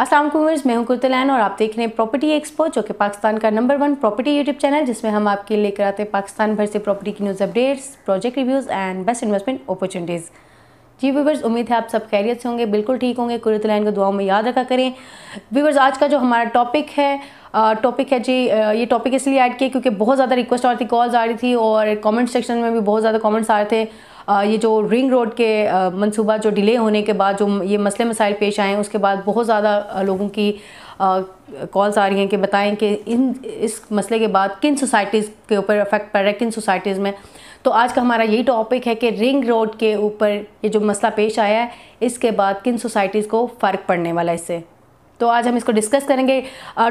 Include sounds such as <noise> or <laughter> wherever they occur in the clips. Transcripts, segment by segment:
Aslam viewers मैं हूं कुर्तलैन और आप देख रहे हैं प्रॉपर्टी एक्सपो जो कि पाकिस्तान का number one property YouTube channel जिसमें हम आपके लेकर आते हैं पाकिस्तान भर से प्रॉपर्टी की news updates project reviews and best investment opportunities जी व्यूवर्स उम्मीद है आप सब खैरियत से होंगे बिल्कुल ठीक होंगे कुरतलाइन को दुआओं में याद रखा करें व्यूवर्स आज का जो हमारा टॉपिक है टॉपिक है जी ये टॉपिक इसलिए ऐड किया क्योंकि बहुत ज़्यादा रिक्वेस्ट आ रही थी कॉल्स आ रही थी और कमेंट सेक्शन में भी बहुत ज़्यादा कमेंट्स आ रहे थे ये जो रिंग रोड के मनसूबा जो डिले होने के बाद जो ये मसले मसाइल पेश आए उसके बाद बहुत ज़्यादा लोगों की कॉल्स आ रही हैं कि बताएं कि इन इस मसले के बाद किन सोसाइटीज़ के ऊपर अफेक्ट पड़ रहा है किन सोसाइटीज़ में तो आज का हमारा यही टॉपिक है कि रिंग रोड के ऊपर ये जो मसला पेश आया है इसके बाद किन सोसाइटीज़ को फ़र्क पड़ने वाला है इससे तो आज हम इसको डिस्कस करेंगे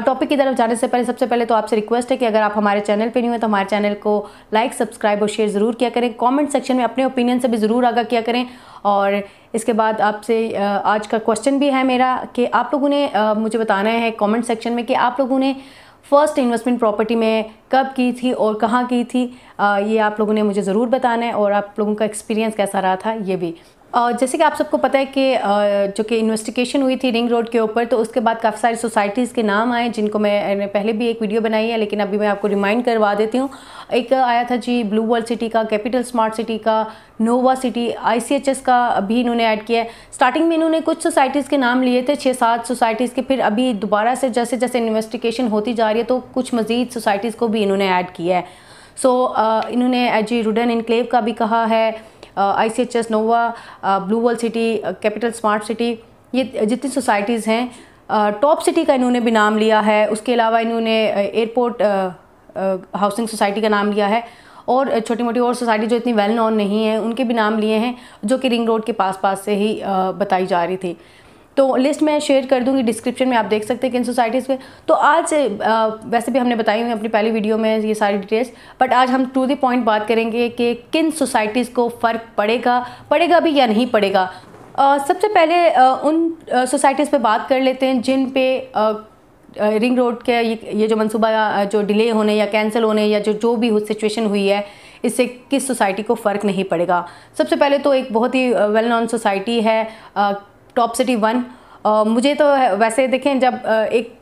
टॉपिक की तरफ जाने से पहले सबसे पहले तो आपसे रिक्वेस्ट है कि अगर आप हमारे चैनल पे नहीं हुए तो हमारे चैनल को लाइक सब्सक्राइब और शेयर ज़रूर किया करें कमेंट सेक्शन में अपने ओपिनियन से भी ज़रूर आगा किया करें और इसके बाद आपसे आज का क्वेश्चन भी है मेरा कि आप लोगों ने मुझे बताना है कॉमेंट सेक्शन में कि आप लोगों ने फ़र्स्ट इन्वेस्टमेंट प्रॉपर्टी में कब की थी और कहाँ की थी आ, ये आप लोगों ने मुझे ज़रूर बताना है और आप लोगों का एक्सपीरियंस कैसा रहा था ये भी जैसे कि आप सबको पता है कि जो कि इन्वेस्टिगेशन हुई थी रिंग रोड के ऊपर तो उसके बाद काफ़ी सारी सोसाइटीज़ के नाम आए जिनको मैंने पहले भी एक वीडियो बनाई है लेकिन अभी मैं आपको रिमाइंड करवा देती हूँ एक आया था जी ब्लू वर्ल्ड सिटी का कैपिटल स्मार्ट सिटी का नोवा सिटी आईसीएचएस का भी इन्होंने ऐड किया है स्टार्टिंग में इन्होंने कुछ सोसाइटीज़ के नाम लिए थे छः सात सोसाइटीज़ के फिर अभी दोबारा से जैसे जैसे इन्वेस्टिगेशन होती जा रही है तो कुछ मज़ीद सोसाइटीज़ को भी इन्होंने ऐड किया है सो so, इन्होंने जी रुडन इनक्लेव का भी कहा है I C H S Nova Blue World City capital smart City ये जितनी सोसाइटीज़ हैं टॉप सिटी का इन्होंने भी नाम लिया है उसके अलावा इन्होंने एयरपोर्ट हाउसिंग सोसाइटी का नाम लिया है और छोटी मोटी और सोसाइटी जो इतनी वेल नॉन नहीं है उनके भी नाम लिए हैं जो कि रिंग रोड के पास पास से ही बताई जा रही थी तो लिस्ट मैं शेयर कर दूँगी डिस्क्रिप्शन में आप देख सकते हैं किन सोसाइटीज़ के तो आज आ, वैसे भी हमने बताई हुई अपनी पहली वीडियो में ये सारी डिटेल्स बट आज हम टू द पॉइंट बात करेंगे कि किन सोसाइटीज़ को फ़र्क पड़ेगा पड़ेगा भी या नहीं पड़ेगा सबसे पहले उन सोसाइटीज़ पर बात कर लेते हैं जिन पे रिंग रोड के ये, ये जो मंसूबा जो डिले होने या कैंसिल होने या जो जो भी सिचुएशन हुई है इससे किस सोसाइटी को फ़र्क नहीं पड़ेगा सबसे पहले तो एक बहुत ही वेल नॉन सोसाइटी है टॉप सिटी वन मुझे तो वैसे देखें जब एक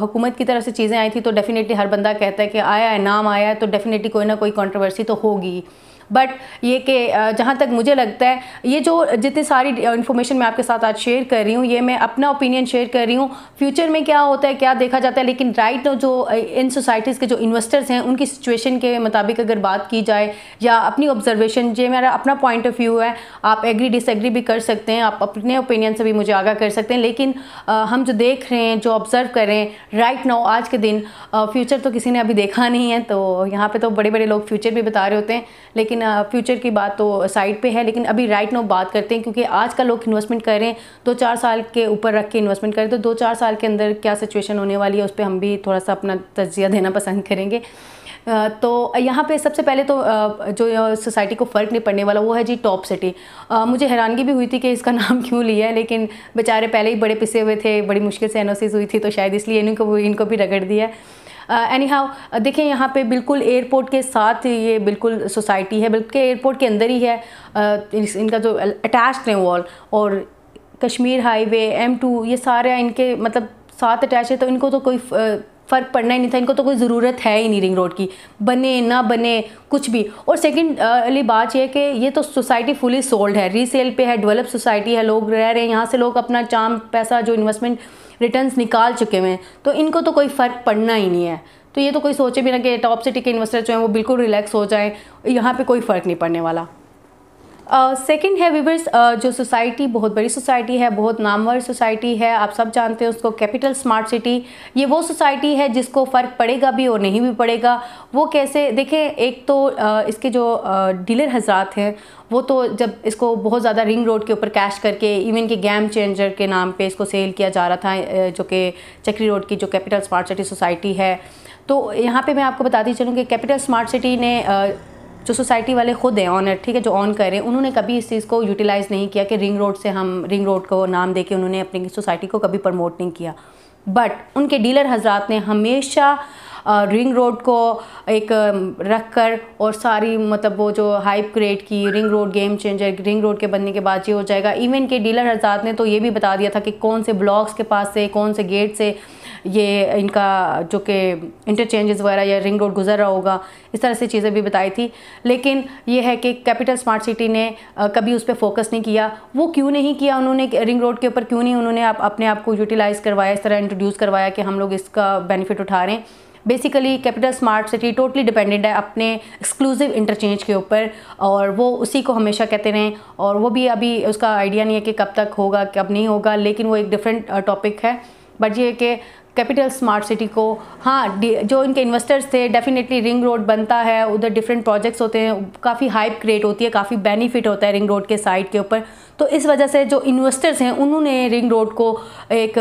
हुकूमत की तरफ से चीज़ें आई थी तो डेफ़िनेटली हर बंदा कहता है कि आया है नाम आया है तो डेफ़िनेटली कोई ना कोई कंट्रोवर्सी तो होगी बट ये कि जहाँ तक मुझे लगता है ये जो जितनी सारी इन्फॉर्मेशन मैं आपके साथ आज शेयर कर रही हूँ ये मैं अपना ओपिनियन शेयर कर रही हूँ फ्यूचर में क्या होता है क्या देखा जाता है लेकिन राइट जो इन सोसाइटीज़ के जो इन्वेस्टर्स हैं उनकी सिचुएशन के मुताबिक अगर बात की जाए या अपनी ऑब्जर्वेशन ये मेरा अपना पॉइंट ऑफ व्यू है आप एग्री डिसएग्री भी कर सकते हैं आप अपने ओपिनियन से भी मुझे आगाह कर सकते हैं लेकिन आ, हम जो देख रहे हैं जो ऑब्ज़र्व कर रहे हैं राइट नाउ आज के दिन फ्यूचर तो किसी ने अभी देखा नहीं है तो यहाँ पर तो बड़े बड़े लोग फ्यूचर भी बता रहे होते हैं लेकिन लेकिन फ्यूचर की बात तो साइड पे है लेकिन अभी राइट नो बात करते हैं क्योंकि आज का लोग इन्वेस्टमेंट कर रहे हैं दो चार साल के ऊपर रख के इन्वेस्टमेंट करें तो दो चार साल के अंदर क्या सिचुएशन होने वाली है उस पर हम भी थोड़ा सा अपना तजिया देना <laughs> पसंद करेंगे तो यहाँ पे सबसे पहले तो जो सोसाइटी को फ़र्क नहीं पड़ने वाला वो है जी टॉप सिटी मुझे हैरानगी भी हुई थी कि इसका <laughs> नाम क्यों लिया है लेकिन बेचारे पहले ही बड़े पिसे हुए थे बड़ी मुश्किल से एनओसीज हुई थी तो शायद इसलिए इनको इनको भी रगड़ दिया एनी हाउ देखें यहाँ पे बिल्कुल एयरपोर्ट के साथ ये बिल्कुल सोसाइटी है बल्कि एयरपोर्ट के अंदर ही है uh, इनका जो अटैच है वॉल और कश्मीर हाईवे एम टू ये सारे इनके मतलब साथ अटैच है तो इनको तो कोई uh, फ़र्क पड़ना ही नहीं था इनको तो कोई ज़रूरत है ही नहीं रिंग रोड की बने ना बने कुछ भी और सेकंड अली बात यह कि ये तो सोसाइटी फुली सोल्ड है रीसेल पे है डेवलप सोसाइटी है लोग रह रहे हैं यहाँ से लोग अपना चाम पैसा जो इन्वेस्टमेंट रिटर्न्स निकाल चुके हुए हैं तो इनको तो कोई फ़र्क पड़ना ही नहीं है तो ये तो कोई सोचे भी ना कि टॉप सिटी के इन्वेस्टर जो हैं वो बिल्कुल रिलैक्स हो जाएँ यहाँ पर कोई फ़र्क नहीं पड़ने वाला सेकंड है वीवर्स जो सोसाइटी बहुत बड़ी सोसाइटी है बहुत नामवर सोसाइटी है आप सब जानते हैं उसको कैपिटल स्मार्ट सिटी ये वो सोसाइटी है जिसको फ़र्क पड़ेगा भी और नहीं भी पड़ेगा वो कैसे देखें एक तो इसके जो डीलर हजरात हैं वो तो जब इसको बहुत ज़्यादा रिंग रोड के ऊपर कैश करके इवन के गैम चेंजर के नाम पे इसको सेल किया जा रहा था जो कि चक्री रोड की जो कैपिटल स्मार्ट सिटी सोसाइटी है तो यहाँ पे मैं आपको बताती चलूँ कि कैपिटल स्मार्ट सिटी ने जो सोसाइटी वाले खुद हैं ऑनर ठीक है जो ऑन कर रहे हैं उन्होंने कभी इस चीज़ को यूटिलाइज़ नहीं किया कि रिंग रोड से हम रिंग रोड को नाम दे के उन्होंने अपनी सोसाइटी को कभी प्रमोट नहीं किया बट उनके डीलर हजरात ने हमेशा रिंग रोड को एक रख कर और सारी मतलब वो जो हाइप क्रिएट की ring road game changer ring road के बनने के बाद ये हो जाएगा इवन के डीलर हजरात ने तो ये भी बता दिया था कि कौन से ब्लॉक्स के पास से कौन से गेट से ये इनका जो कि इंटरचेंजेस वगैरह या रिंग रोड गुजर रहा होगा इस तरह से चीज़ें भी बताई थी लेकिन ये है कि कैपिटल स्मार्ट सिटी ने कभी उस पर फोकस नहीं किया वो क्यों नहीं किया उन्होंने रिंग रोड के ऊपर क्यों नहीं उन्होंने आप अपने आप को यूटिलाइज़ करवाया इस तरह इंट्रोड्यूस करवाया कि हम लोग इसका बेनिफिट उठा रहे हैं basically capital smart city totally dependent है अपने एक्सक्लूसिव इंटरचेंज के ऊपर और वो उसी को हमेशा कहते रहें और वो भी अभी उसका आइडिया नहीं है कि कब तक होगा कब नहीं होगा लेकिन वो एक डिफरेंट टॉपिक है बट ये कि कैपिटल स्मार्ट सिटी को हाँ जो इनके इन्वेस्टर्स थे डेफिनेटली रिंग रोड बनता है उधर डिफरेंट प्रोजेक्ट्स होते हैं काफ़ी हाइप क्रिएट होती है काफ़ी बेनिफिट होता है रिंग रोड के साइड के ऊपर तो इस वजह से जो इन्वेस्टर्स हैं उन्होंने रिंग रोड को एक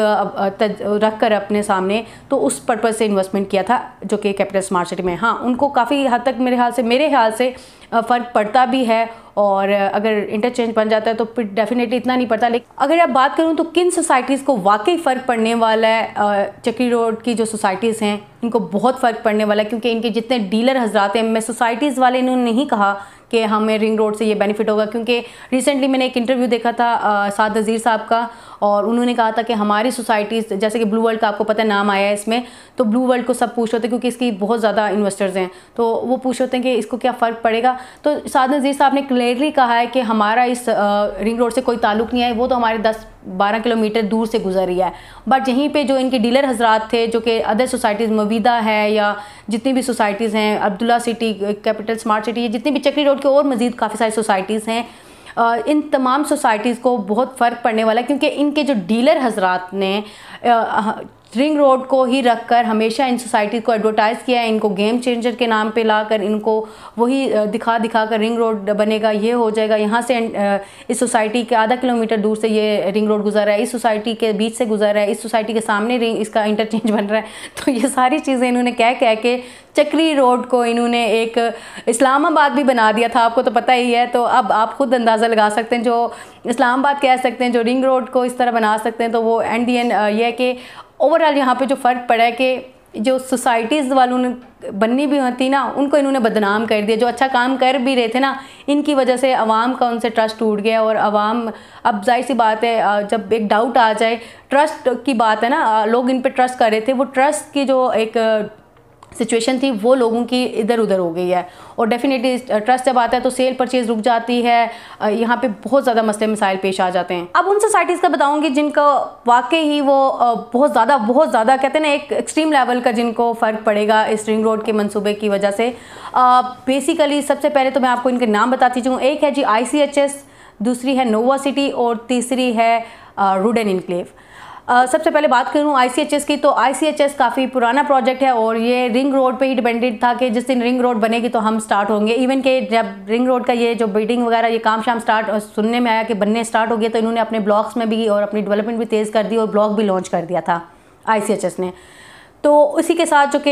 रख कर अपने सामने तो उस पर्पज़ से इन्वेस्टमेंट किया था जो कि कैपिटल स्मार्ट सिटी में हाँ उनको काफ़ी हद तक मेरे ख्याल से मेरे ख्याल से फ़र्क पड़ता भी है और अगर इंटरचेंज बन जाता है तो फिर डेफिनेटली इतना नहीं पड़ता लेकिन अगर आप बात करूँ तो किन सोसाइटीज़ को वाकई फ़र्क पड़ने वाला है चक्री रोड की जो सोसाइटीज़ हैं इनको बहुत फ़र्क पड़ने वाला है क्योंकि इनके जितने डीलर हजरात हैं मैं सोसाइटीज़ वाले इन्होंने नहीं कहा कि हमें रिंग रोड से ये बेनिफिट होगा क्योंकि रिसेंटली मैंने एक इंटरव्यू देखा था साद नज़ीर साहब का और उन्होंने कहा था कि हमारी सोसाइटीज़ जैसे कि ब्लू वर्ल्ड का आपको पता है नाम आया है इसमें तो ब्लू वर्ल्ड को सब पूछ होते हैं क्योंकि इसकी बहुत ज़्यादा इन्वेस्टर्स हैं तो वो पूछ होते हैं कि इसको क्या फ़र्क पड़ेगा तो साद नज़ीर साहब ने क्लियरली कहा है कि हमारा इस रिंग रोड से कोई ताल्लुक नहीं है वो तो हमारे दस बारह किलोमीटर दूर से गुजरी है बट यहीं पे जो इनके डीलर हजरात थे जो कि अदर सोसाइटीज़ मवीदा है या जितनी भी सोसाइटीज़ हैं Abdullah city capital smart city जितनी भी चक्री रोड के और मज़ीद काफ़ी सारी सोसाइटीज़ हैं इन तमाम सोसाइटीज़ को बहुत फ़र्क पड़ने वाला है क्योंकि इनके जो डीलर हजरात ने रिंग रोड को ही रखकर हमेशा इन सोसाइटी को एडवर्टाइज़ किया है इनको गेम चेंजर के नाम पे लाकर इनको वही दिखा दिखा कर रिंग रोड बनेगा ये हो जाएगा यहाँ से इस सोसाइटी के आधा किलोमीटर दूर से ये रिंग रोड गुजर रहा है इस सोसाइटी के बीच से गुजर रहा है इस सोसाइटी के सामने रिंग इसका इंटरचेंज बन रहा है <laughs> तो ये सारी चीज़ें इन्होंने कह कह के चक्री रोड को इन्होंने एक इस्लामाबाद भी बना दिया था आपको तो पता ही है तो अब आप खुद अंदाज़ा लगा सकते हैं जो इस्लामाबाद कह सकते हैं जो रिंग रोड को इस तरह बना सकते हैं तो वो एंड दी एंड ये है कि ओवरऑल यहाँ पे जो फ़र्क पड़ा है कि जो सोसाइटीज़ वालों ने बननी भी होती ना उनको इन्होंने बदनाम कर दिया जो अच्छा काम कर भी रहे थे ना इनकी वजह से अवाम का उनसे ट्रस्ट टूट गया और अवाम अब जाहिर सी बात है जब एक डाउट आ जाए ट्रस्ट की बात है ना लोग इन पर ट्रस्ट कर रहे थे वो ट्रस्ट की जो एक सिचुएशन थी वो लोगों की इधर उधर हो गई है और डेफिनेटली ट्रस्ट जब आता है तो सेल परचेज रुक जाती है यहाँ पे बहुत ज़्यादा मसले मिसाइल पेश आ जाते हैं अब उन सोसाइटीज़ का बताऊँगी जिनका वाकई ही वो बहुत ज़्यादा बहुत ज़्यादा कहते हैं ना एक एक्सट्रीम लेवल का जिनको फ़र्क पड़ेगा इस रिंग रोड के मनसूबे की वजह से बेसिकली सबसे पहले तो मैं आपको इनके नाम बताती चूँ एक है जी आई दूसरी है नोवा सिटी और तीसरी है रूडन इनक्लेव सबसे पहले बात करूँ आईसीएचएस की तो आईसीएचएस काफ़ी पुराना प्रोजेक्ट है और ये रिंग रोड पे ही डिपेंडेंट था कि जिस दिन रिंग रोड बनेगी तो हम स्टार्ट होंगे इवन के जब रिंग रोड का ये जो बिल्डिंग वगैरह ये काम शाम स्टार्ट सुनने में आया कि बनने स्टार्ट हो गया तो इन्होंने अपने ब्लॉक्स में भी और अपनी डेवलपमेंट भी तेज़ कर दी और ब्लॉक भी लॉन्च कर दिया था आई ने तो उसी के साथ जो कि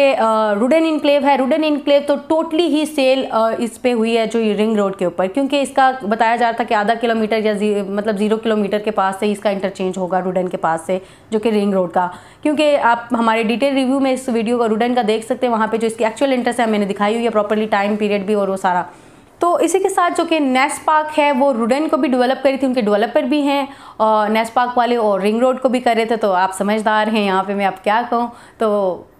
रुडन इनक्लेव है रुडन इनक्लेव तो टोटली ही सेल इस पर हुई है जो रिंग रोड के ऊपर क्योंकि इसका बताया जा रहा था कि आधा किलोमीटर या जी, मतलब ज़ीरो किलोमीटर के पास से इसका इंटरचेंज होगा रुडन के पास से जो कि रिंग रोड का क्योंकि आप हमारे डिटेल रिव्यू में इस वीडियो का रुडन का देख सकते हैं वहाँ पर जो इसकी एक्चुअल इंटरेस्ट है मैंने दिखाई हुई है प्रॉपरली टाइम पीरियड भी और वो सारा तो इसी के साथ जो कि नेस पार्क है वो रूडेन को भी डेवलप करी थी उनके डेवलपर भी हैं और नेस पार्क वाले और रिंग रोड को भी कर रहे थे तो आप समझदार हैं यहाँ पे मैं आप क्या कहूँ तो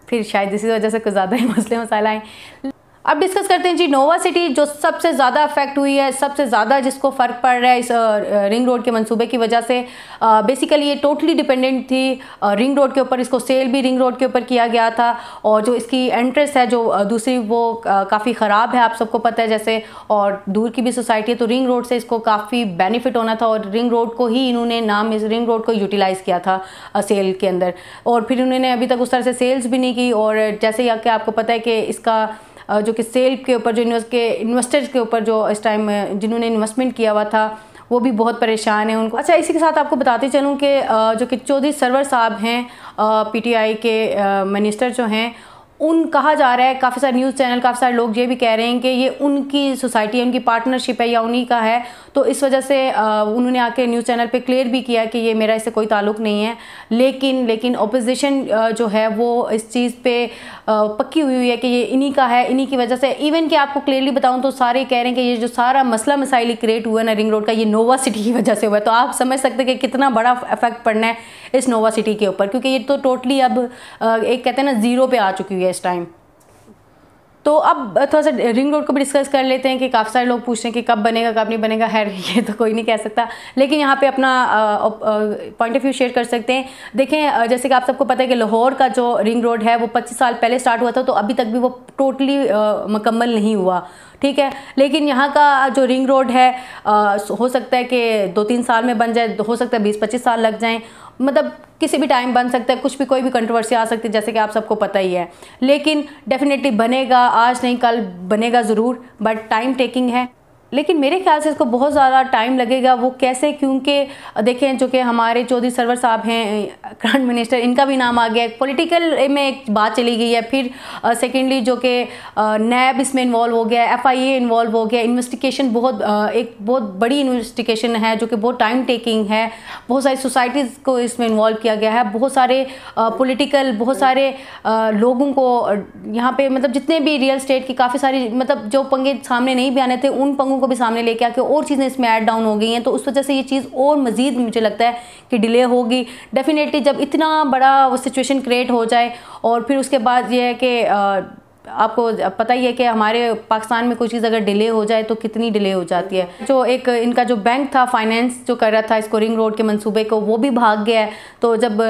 फिर शायद इसी वजह से कुछ ज़्यादा ही मसले मसाला आए अब डिस्कस करते हैं जी नोवा सिटी जो सबसे ज़्यादा अफेक्ट हुई है सबसे ज़्यादा जिसको फ़र्क पड़ रहा है इस रिंग रोड के मंसूबे की वजह से बेसिकली ये टोटली डिपेंडेंट थी रिंग रोड के ऊपर इसको सेल भी रिंग रोड के ऊपर किया गया था और जो इसकी एंट्रेंस है जो दूसरी वो काफ़ी ख़राब है आप सबको पता है जैसे और दूर की भी सोसाइटी है तो रिंग रोड से इसको काफ़ी बेनिफिट होना था और रिंग रोड को ही इन्होंने नाम इस रिंग रोड को यूटिलाइज़ किया था सेल के अंदर और फिर उन्होंने अभी तक उस तरह से सेल्स भी नहीं की और जैसे कि आपको पता है कि इसका जो कि सेल के ऊपर जो इन्वेस्ट के इन्वेस्टर्स के ऊपर जो इस टाइम जिन्होंने इन्वेस्टमेंट किया हुआ था वो भी बहुत परेशान है उनको अच्छा इसी के साथ आपको बताते चलूँ कि जो कि चौधरी सरवर साहब हैं पीटीआई के मिनिस्टर जो हैं उन कहा जा रहा है काफ़ी सारे न्यूज़ चैनल काफ़ी सारे लोग ये भी कह रहे हैं कि ये उनकी सोसाइटी है उनकी पार्टनरशिप है या उन्हीं का है तो इस वजह से उन्होंने आके न्यूज़ चैनल पे क्लियर भी किया कि ये मेरा इससे कोई ताल्लुक नहीं है लेकिन लेकिन अपोजिशन जो है वो इस चीज़ पे पक्की हुई हुई है कि ये इन्हीं का है इन्हीं की वजह से इवन कि आपको क्लियरली बताऊँ तो सारे कह रहे हैं कि ये जो सारा मसला मसाइली क्रिएट हुआ है ना रिंग रोड का ये नोवा सिटी की वजह से हुआ है तो आप समझ सकते कि कितना बड़ा इफेक्ट पड़ना है इस नोवा सिटी के ऊपर क्योंकि ये तो टोटली अब एक कहते हैं ना ज़ीरो पर आ चुकी हुई है है टाइम तो अब थोड़ा सा रिंग रोड को भी डिस्कस कर लेते हैं कि काफ़ी सारे लोग पूछ रहे हैं कि कब बनेगा कब नहीं बनेगा खैर ये तो कोई नहीं कह सकता लेकिन यहाँ पे अपना पॉइंट ऑफ व्यू शेयर कर सकते हैं देखें जैसे कि आप सबको पता है कि लाहौर का जो रिंग रोड है वो 25 साल पहले स्टार्ट हुआ था तो अभी तक भी वो टोटली मुकम्मल नहीं हुआ ठीक है लेकिन यहाँ का जो रिंग रोड है आ, हो सकता है कि दो तीन साल में बन जाए हो सकता है बीस पच्चीस साल लग जाएँ मतलब किसी भी टाइम बन सकता है कुछ भी कोई भी कंट्रोवर्सी आ सकती है जैसे कि आप सबको पता ही है लेकिन डेफिनेटली बनेगा आज नहीं कल बनेगा ज़रूर बट टाइम टेकिंग है लेकिन मेरे ख्याल से इसको बहुत ज़्यादा टाइम लगेगा वो कैसे क्योंकि देखें जो कि हमारे चौधरी सरवर साहब हैं करंट मिनिस्टर इनका भी नाम आ गया पोलिटिकल में एक बात चली गई है फिर सेकेंडली जो कि नैब इसमें इन्वॉल्व हो गया एफ आई ए इन्वॉल्व हो गया इन्वेस्टिगेशन बहुत एक बहुत बड़ी इन्वेस्टिगेशन है जो कि बहुत टाइम टेकिंग है बहुत सारी सोसाइटीज़ को इसमें इन्वॉल्व किया गया है बहुत सारे पोलिटिकल बहुत सारे लोगों को यहाँ पर मतलब जितने भी रियल स्टेट की काफ़ी सारी मतलब जो पंगे सामने नहीं भी आने थे उन पंगों चीज़ों को भी सामने लेके आके और चीज़ें इसमें ऐड डाउन हो गई हैं तो उस वजह से ये चीज़ और मज़ीद मुझे लगता है कि डिले होगी डेफिनेटली जब इतना बड़ा सिचुएशन क्रिएट हो जाए और फिर उसके बाद ये है कि आपको पता ही है कि हमारे पाकिस्तान में कोई चीज़ अगर डिले हो जाए तो कितनी डिले हो जाती है जो एक इनका जो बैंक था फाइनेंस जो कर रहा था इसको रिंग रोड के मंसूबे को वो भी भाग गया है तो जब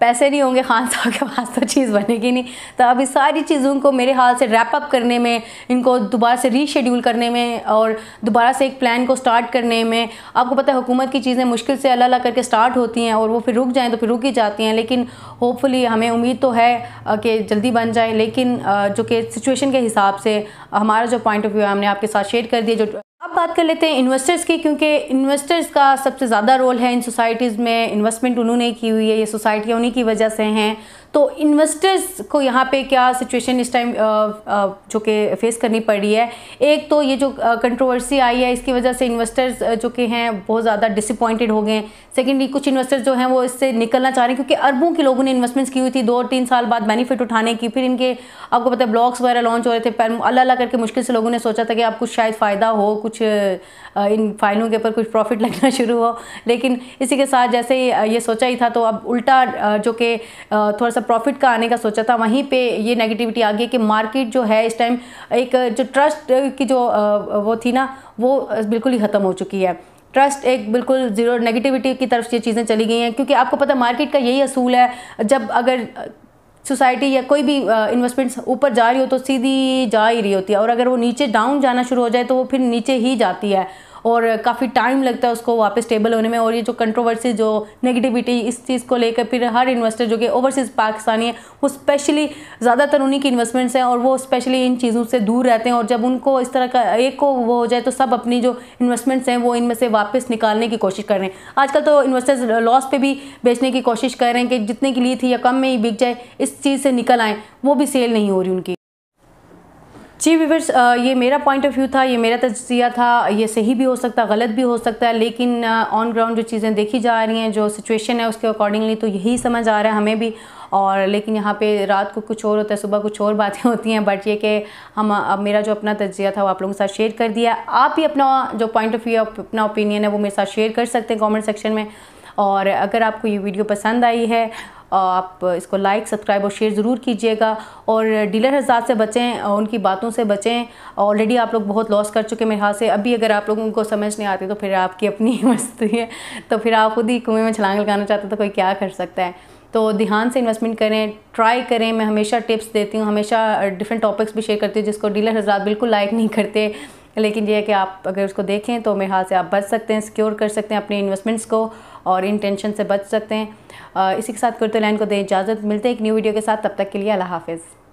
पैसे नहीं होंगे खान साहब के पास तो चीज़ बनेगी नहीं तो अब इस सारी चीज़ों को मेरे हाल से रैप अप करने में इनको दोबारा से रीशेड्यूल करने में और दोबारा से एक प्लान को स्टार्ट करने में आपको पता है हुकूमत की चीज़ें मुश्किल से अलग अलग करके स्टार्ट होती हैं और वो फिर रुक जाएँ तो फिर रुक ही जाती हैं लेकिन होपफुली हमें उम्मीद तो है कि जल्दी बन जाए लेकिन जो कि सिचुएशन के हिसाब से हमारा जो पॉइंट ऑफ व्यू हमने आपके साथ शेयर कर दिया जो अब बात कर लेते हैं इन्वेस्टर्स की क्योंकि इन्वेस्टर्स का सबसे ज़्यादा रोल है इन सोसाइटीज़ में इन्वेस्टमेंट उन्होंने की हुई है ये सोसाइटियाँ उन्हीं की वजह से हैं तो इन्वेस्टर्स को यहाँ पे क्या सिचुएशन इस टाइम जो कि फेस करनी पड़ रही है एक तो ये जो कंट्रोवर्सी आई है इसकी वजह से इन्वेस्टर्स जो कि हैं बहुत ज़्यादा डिसअपॉइंटेड हो गए हैं सेकेंडली कुछ इन्वेस्टर्स जो हैं वो इससे निकलना चाह रहे हैं क्योंकि अरबों के लोगों ने इन्वेस्टमेंट्स की हुई थी दो तीन साल बाद बेनिफिट उठाने की फिर इनके आपको पता है ब्लॉग्स वगैरह लॉन्च हो रहे थे अल्लाह अल्लाह करके मुश्किल से लोगों ने सोचा था कि आप कुछ शायद फ़ायदा हो कुछ इन फाइलों के ऊपर कुछ प्रॉफिट लगना शुरू हो लेकिन इसी के साथ जैसे ये सोचा ही था तो अब उल्टा जो कि थोड़ा सा प्रॉफिट का आने का सोचा था वहीं पे ये नेगेटिविटी आ गई कि मार्केट जो है इस टाइम एक जो ट्रस्ट की जो वो थी ना वो बिल्कुल ही ख़त्म हो चुकी है ट्रस्ट एक बिल्कुल जीरो नेगेटिविटी की तरफ ये चीज़ें चली गई हैं क्योंकि आपको पता मार्केट का यही असूल है जब अगर सोसाइटी या कोई भी इन्वेस्टमेंट्स ऊपर जा रही हो तो सीधी जा ही रही होती है और अगर वो नीचे डाउन जाना शुरू हो जाए तो वो फिर नीचे ही जाती है और काफ़ी टाइम लगता है उसको वापस स्टेबल होने में और ये जो कंट्रोवर्सी जो नेगेटिविटी इस चीज़ को लेकर फिर हर इन्वेस्टर जो कि ओवरसीज़ पाकिस्तानी है वो स्पेशली ज़्यादातर उन्हीं की इन्वेस्टमेंट्स हैं और वो स्पेशली इन चीज़ों से दूर रहते हैं और जब उनको इस तरह का एक को वो हो जाए तो सब अपनी जो इन्वेस्टमेंट्स हैं वो इनमें से वापस निकालने की कोशिश कर रहे हैं आजकल तो इन्वेस्टर्स लॉस पर भी बेचने की कोशिश कर रहे हैं कि जितने की ली थी या कम में ही बिक जाए इस चीज़ से निकल आएँ वो भी सेल नहीं हो रही उनकी जी विवर्स ये मेरा पॉइंट ऑफ व्यू था ये मेरा तजिया था ये सही भी हो सकता गलत भी हो सकता है लेकिन ऑन ग्राउंड जो चीज़ें देखी जा रही हैं जो सिचुएशन है उसके अकॉर्डिंगली तो यही समझ आ रहा है हमें भी और लेकिन यहाँ पे रात को कुछ और होता है सुबह कुछ और बातें होती हैं बट ये कि हम अब मेरा जो अपना तजिया था वो आप लोगों के साथ शेयर कर दिया आप ही अपना जो पॉइंट ऑफ व्यू अपना ओपिनियन है वो मेरे साथ शेयर कर सकते हैं कॉमेंट सेक्शन में और अगर आपको ये वीडियो पसंद आई है आप इसको लाइक सब्सक्राइब और शेयर ज़रूर कीजिएगा और डीलर हजार से बचें उनकी बातों से बचें ऑलरेडी आप लोग बहुत लॉस कर चुके मेरे हाथ से अभी अगर आप लोगों को समझ नहीं आती तो फिर आपकी अपनी <laughs> मस्ती है तो फिर आप खुद ही कुएँ में छलांग लगाना चाहते तो कोई क्या कर सकता है तो ध्यान से इन्वेस्टमेंट करें ट्राई करें मैं हमेशा टिप्स देती हूँ हमेशा डिफरेंट टॉपिक्स भी शेयर करती हूँ जिसको डीलर हजरात बिल्कुल लाइक नहीं करते लेकिन यह है कि आप अगर उसको देखें तो मेरे हाथ से आप बच सकते हैं सिक्योर कर सकते हैं अपने इन्वेस्टमेंट्स को और इन टेंशन से बच सकते हैं इसी के साथ तो लाइन को दें इजाज़त मिलते हैं एक न्यू वीडियो के साथ तब तक के लिए अल्लाह हाफिज़